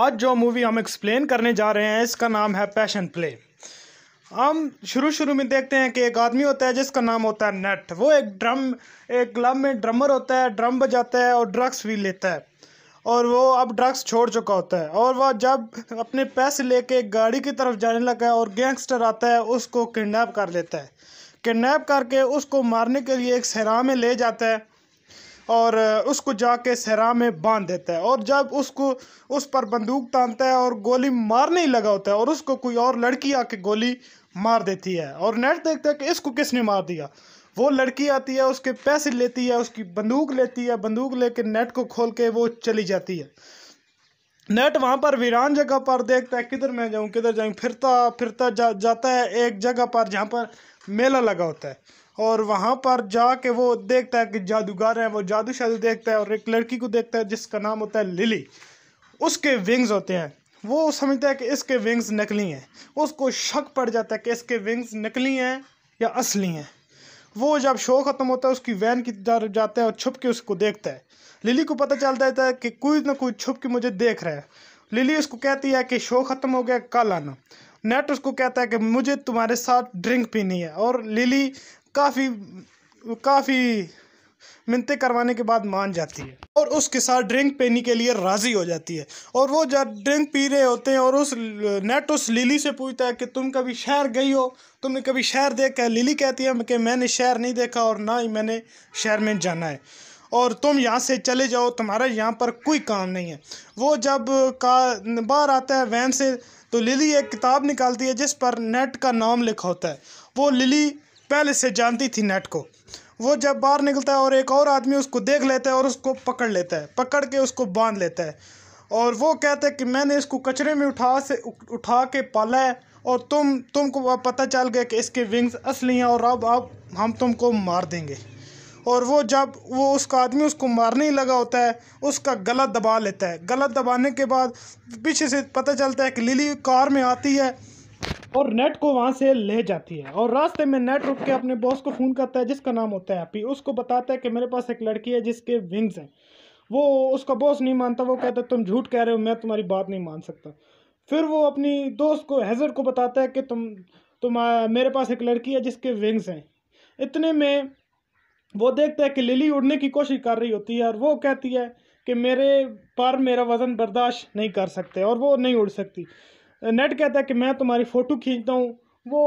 आज जो मूवी हम एक्सप्लेन करने जा रहे हैं इसका नाम है पैशन प्ले हम शुरू शुरू में देखते हैं कि एक आदमी होता है जिसका नाम होता है नेट वो एक ड्रम एक क्लब में ड्रमर होता है ड्रम बजाता है और ड्रग्स भी लेता है और वो अब ड्रग्स छोड़ चुका होता है और वह जब अपने पैसे लेके गाड़ी की तरफ जाने लगा है और गैंगस्टर आता है उसको किडनैप कर लेता है किडनैप करके उसको मारने के लिए एक सहरा में ले जाता है और उसको जाके सहरा में बांध देता है और जब उसको उस पर बंदूक तानता है और गोली मारने ही लगा होता है और उसको कोई और लड़की आके गोली मार देती है और नेट देखता है कि इसको किसने मार दिया वो लड़की आती है उसके पैसे लेती है उसकी बंदूक लेती है बंदूक लेके नेट को खोल के वो चली जाती है नेट वहाँ पर वीरान जगह पर देखता है किधर मैं जाऊँ किधर जाऊँ फिरता फिरता जा, जाता है एक जगह पर जहाँ पर मेला लगा होता है और वहाँ पर जाके वो देखता है कि जादूगर हैं वो जादू शादू देखता है और एक लड़की को देखता है जिसका नाम होता है लिली उसके विंग्स होते हैं वो समझता है कि इसके विंग्स नकली हैं उसको शक पड़ जाता है कि इसके विंग्स नकली हैं या असली हैं वो जब शो ख़त्म होता है उसकी वैन की तरफ जाता है और छुप के उसको देखता है लिली को पता चल जाता है कि कोई ना कोई छुप के मुझे देख रहा है लिली उसको कहती है कि शो ख़त्म हो गया कल आना नेट उसको कहता है कि मुझे तुम्हारे साथ ड्रिंक पीनी है और लिली काफ़ी काफ़ी मिनते करवाने के बाद मान जाती है और उसके साथ ड्रिंक पीने के लिए राज़ी हो जाती है और वो जब ड्रिंक पी रहे होते हैं और उस नेट उस लिली से पूछता है कि तुम कभी शहर गई हो तुमने कभी शहर देखा है लिली कहती है कि मैंने शहर नहीं देखा और ना ही मैंने शहर में जाना है और तुम यहाँ से चले जाओ तुम्हारा यहाँ पर कोई काम नहीं है वो जब का बाहर आता है वैन से तो लिली एक किताब निकालती है जिस पर नेट का नाम लिखा होता है वो लिली पहले से जानती थी नेट को वो जब बाहर निकलता है और एक और आदमी उसको देख लेता है और उसको पकड़ लेता है पकड़ के उसको बांध लेता है और वो कहता है कि मैंने इसको कचरे में उठा से उठा के पाला है और तुम तुमको पता चल गया कि इसके विंग्स असली हैं और अब अब हम तुमको मार देंगे और वो जब वो उसका आदमी उसको मारने ही लगा होता है उसका गला दबा लेता है गला दबाने के बाद पीछे से पता चलता है कि लिली कार में आती है और नेट को वहाँ से ले जाती है और रास्ते में नेट रुक के अपने बॉस को फ़ोन करता है जिसका नाम होता है हैप्पी उसको बताता है कि मेरे पास एक लड़की है जिसके विंग्स हैं वो उसका बॉस नहीं मानता वो कहता है तुम झूठ कह रहे हो मैं तुम्हारी बात नहीं मान सकता फिर वो अपनी दोस्त को हैज़र को बताता है कि तुम तुम मेरे पास एक लड़की है जिसके विंग्स हैं इतने में वो देखता है कि लिली उड़ने की कोशिश कर रही होती है और वो कहती है कि मेरे पर मेरा वज़न बर्दाश्त नहीं कर सकते और वो नहीं उड़ सकती नेट कहता है कि मैं तुम्हारी फ़ोटो खींचता हूँ वो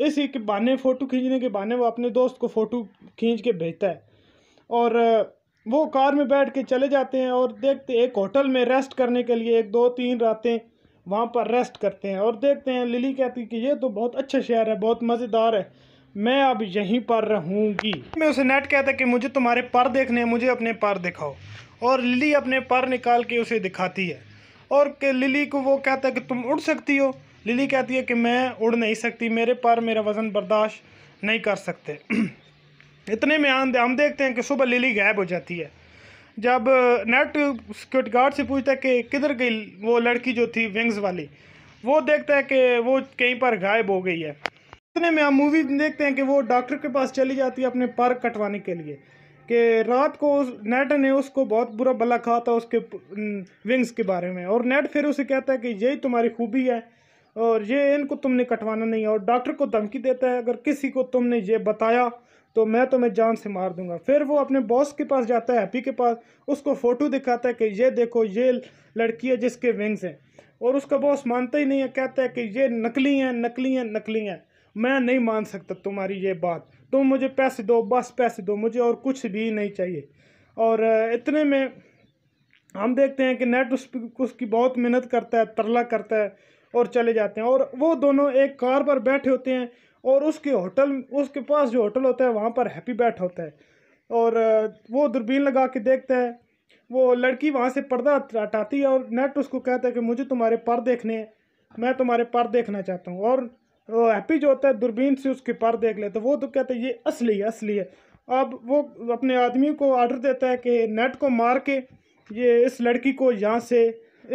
इसी के बहाने फ़ोटो खींचने के बहाने वो अपने दोस्त को फ़ोटो खींच के भेजता है और वो कार में बैठ के चले जाते हैं और देखते एक होटल में रेस्ट करने के लिए एक दो तीन रातें वहाँ पर रेस्ट करते हैं और देखते हैं लिली कहती है कि ये तो बहुत अच्छा शहर है बहुत मज़ेदार है मैं अब यहीं पर रहूँगी मैं उसे नेट कहता है कि मुझे तुम्हारे पर देखने हैं मुझे अपने पर दिखाओ और लिली अपने पर निकाल के उसे दिखाती है और के लिली को वो कहता है कि तुम उड़ सकती हो लिली कहती है कि मैं उड़ नहीं सकती मेरे पर मेरा वज़न बर्दाश्त नहीं कर सकते इतने में हम देखते हैं कि सुबह लिली गायब हो जाती है जब नेट सिक्योरिटी गार्ड से पूछता है कि किधर गई वो लड़की जो थी विंग्स वाली वो देखता है कि वो कहीं पर गायब हो गई है इतने में हम मूवी देखते हैं कि वो डॉक्टर के पास चली जाती है अपने पर कटवाने के लिए कि रात को उस नेट ने उसको बहुत बुरा भला कहा था उसके विंग्स के बारे में और नेट फिर उसे कहता है कि यही तुम्हारी खूबी है और ये इनको तुमने कटवाना नहीं है और डॉक्टर को धमकी देता है अगर किसी को तुमने ये बताया तो मैं तुम्हें जान से मार दूंगा फिर वो अपने बॉस के पास जाता है हैप्पी के पास उसको फ़ोटो दिखाता है कि ये देखो ये लड़की है जिसके विंग्स हैं और उसका बॉस मानता ही नहीं है कहता है कि ये नकली हैं नकली हैं नकली हैं मैं नहीं मान सकता तुम्हारी ये बात तुम मुझे पैसे दो बस पैसे दो मुझे और कुछ भी नहीं चाहिए और इतने में हम देखते हैं कि नेट उस उसकी बहुत मेहनत करता है तरला करता है और चले जाते हैं और वो दोनों एक कार पर बैठे होते हैं और उसके होटल उसके पास जो होटल होता है वहाँ पर हैप्पी बैठ होता है और वो दूरबीन लगा के देखता है वो लड़की वहाँ से पर्दा हटाती है और नेट उसको कहता है कि मुझे तुम्हारे पर देखने हैं मैं तुम्हारे पर देखना चाहता हूँ और हैप्पी जो होता है दूरबीन से उसके पार देख लेते वो तो कहते हैं ये असली है असली है अब वो अपने आदमी को ऑर्डर देता है कि नेट को मार के ये इस लड़की को यहाँ से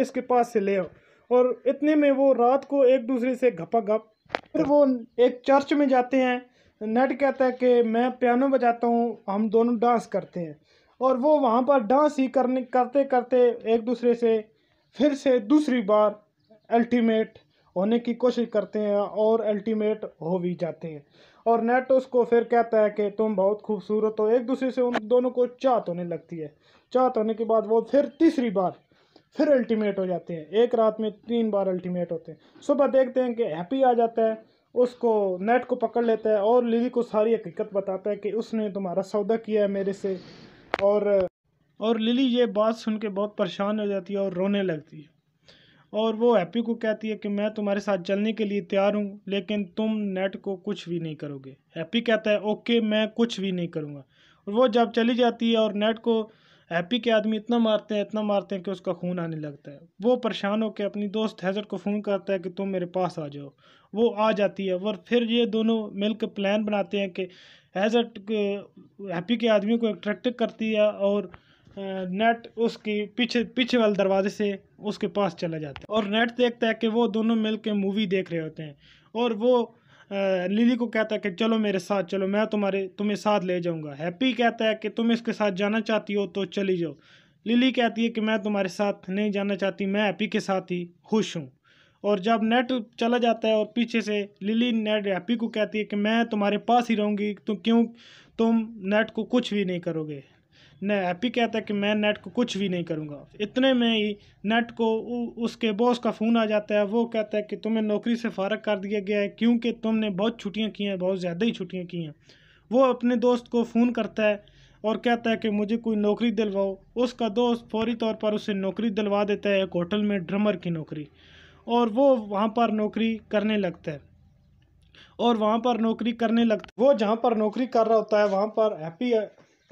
इसके पास से ले आओ और इतने में वो रात को एक दूसरे से घपा घप फिर वो एक चर्च में जाते हैं नेट कहता है कि मैं पियानो बजाता हूँ हम दोनों डांस करते हैं और वो वहाँ पर डांस ही करने करते करते एक दूसरे से फिर से दूसरी बार अल्टीमेट होने की कोशिश करते हैं और अल्टीमेट हो भी जाते हैं और नेट उसको फिर कहता है कि तुम बहुत खूबसूरत हो एक दूसरे से उन दोनों को चाहत होने लगती है चाहत होने के बाद वो फिर तीसरी बार फिर अल्टीमेट हो जाते हैं एक रात में तीन बार अल्टीमेट होते हैं सुबह देखते हैं कि हैप्पी आ जाता है उसको नेट को पकड़ लेता है और लिली को सारी हकीकत बताता है कि उसने तुम्हारा सौदा किया है मेरे से और और लिली ये बात सुन के बहुत परेशान हो जाती है और रोने लगती है और वो हैप्पी को कहती है कि मैं तुम्हारे साथ चलने के लिए तैयार हूँ लेकिन तुम नेट को कुछ भी नहीं करोगे हैप्पी कहता है ओके मैं कुछ भी नहीं करूँगा और वो जब चली जाती है और नेट को हैप्पी के आदमी इतना मारते हैं इतना मारते हैं कि उसका खून आने लगता है वो परेशान होकर अपनी दोस्त हैजर को फ़ोन करता है कि तुम मेरे पास आ जाओ वो आ जाती है और फिर ये दोनों मिलकर प्लान बनाते हैं कि हैजर हैप्पी के आदमी को अट्रैक्ट करती है और नेट उसकी पीछे पीछे वाले दरवाजे से उसके पास चला जाता है और नेट देखता है कि वो दोनों मिल के मूवी देख रहे होते हैं और वो लिली को कहता है कि चलो मेरे साथ चलो मैं तुम्हारे तुम्हें साथ ले जाऊंगा हैप्पी कहता है कि तुम इसके साथ जाना चाहती हो तो चली जाओ लिली कहती है कि मैं तुम्हारे साथ नहीं जाना चाहती मैं हैप्पी के साथ ही खुश हूँ और जब नेट चला जाता है और पीछे से लिली नेट हैप्पी को कहती है कि मैं तुम्हारे पास ही रहूँगी तो क्यों तुम नेट को कुछ भी नहीं करोगे न हैप्पी कहता है कि मैं नेट को कुछ भी नहीं करूँगा इतने में ही नेट को उसके बॉस का फ़ोन आ जाता है वो कहता है कि तुम्हें नौकरी से फारग कर दिया गया है क्योंकि तुमने बहुत छुट्टियाँ की हैं बहुत ज़्यादा ही छुट्टियाँ की हैं वो अपने दोस्त को फ़ोन करता है और कहता है कि मुझे कोई नौकरी दिलवाओ उसका दोस्त फौरी तौर पर उसे नौकरी दिलवा देता है एक होटल में ड्रमर की नौकरी और वो वहाँ पर नौकरी करने लगता है और वहाँ पर नौकरी करने लगता है वो जहाँ पर नौकरी कर रहा होता है वहाँ पर हैप्पी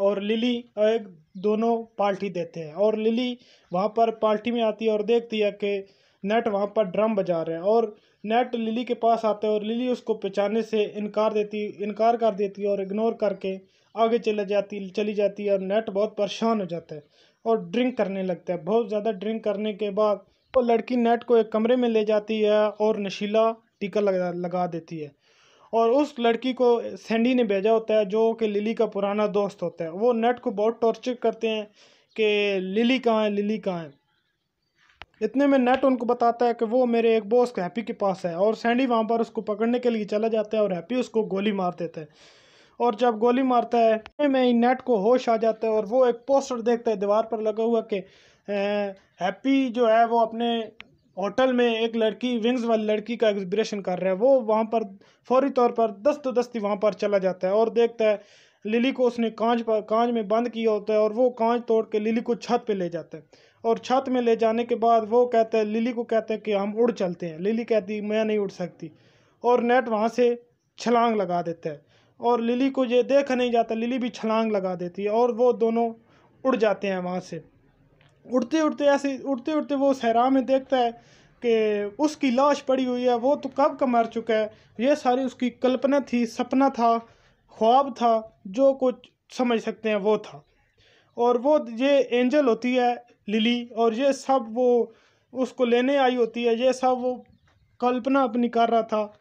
और लिली एक दोनों पार्टी देते हैं और लिली वहाँ पर पार्टी में आती है और देखती है कि नेट वहाँ पर ड्रम बजा रहे हैं और नेट लिली के पास आता है और लिली उसको पहचाने से इनकार देती इनकार कर देती है और इग्नोर करके आगे चले जाती चली जाती है और नेट बहुत परेशान हो जाता है और ड्रिंक करने लगता है बहुत ज़्यादा ड्रिंक करने के बाद वो लड़की नेट को एक कमरे में ले जाती है और नशीला टीका लगा लगा देती है और उस लड़की को सैंडी ने भेजा होता है जो कि लिली का पुराना दोस्त होता है वो नेट को बहुत टॉर्चर करते हैं कि लिली कहाँ है लिली कहाँ है इतने में नेट उनको बताता है कि वो मेरे एक बॉस हैप्पी के पास है और सैंडी वहाँ पर उसको पकड़ने के लिए चला जाता है और हैप्पी उसको गोली मार देता है और जब गोली मारता है में नेट को होश आ जाता है और वो एक पोस्टर देखता है दीवार पर लगा हुआ कि हैप्पी जो है वो अपने होटल में एक लड़की विंग्स वाली लड़की का एग्जिबिशन कर रहा है वो वहाँ पर फौरी तौर पर दस्त तो दस्ती वहाँ पर चला जाता है और देखता है लिली को उसने कांच पर कांच में बंद किया होता है और वो कांच तोड़ के लिली को छत पे ले जाता है और छत में ले जाने के बाद वो कहता है लिली को कहते हैं कि हम उड़ चलते हैं लिली कहती मैं नहीं उड़ सकती और नेट वहाँ से छलांग लगा देता है और लिली को ये देखा नहीं जाता लिली भी छलांग लगा देती है और वो दोनों उड़ जाते हैं वहाँ से उड़ते उड़ते ऐसे उड़ते उड़ते वो सहरा में देखता है कि उसकी लाश पड़ी हुई है वो तो कब का मर चुका है ये सारी उसकी कल्पना थी सपना था ख्वाब था जो कुछ समझ सकते हैं वो था और वो ये एंजल होती है लिली और ये सब वो उसको लेने आई होती है ये सब वो कल्पना अपनी कर रहा था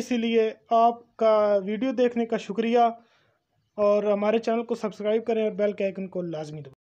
इसीलिए आपका वीडियो देखने का शुक्रिया और हमारे चैनल को सब्सक्राइब करें और बेल के आइकन को लाजमी दबाएँ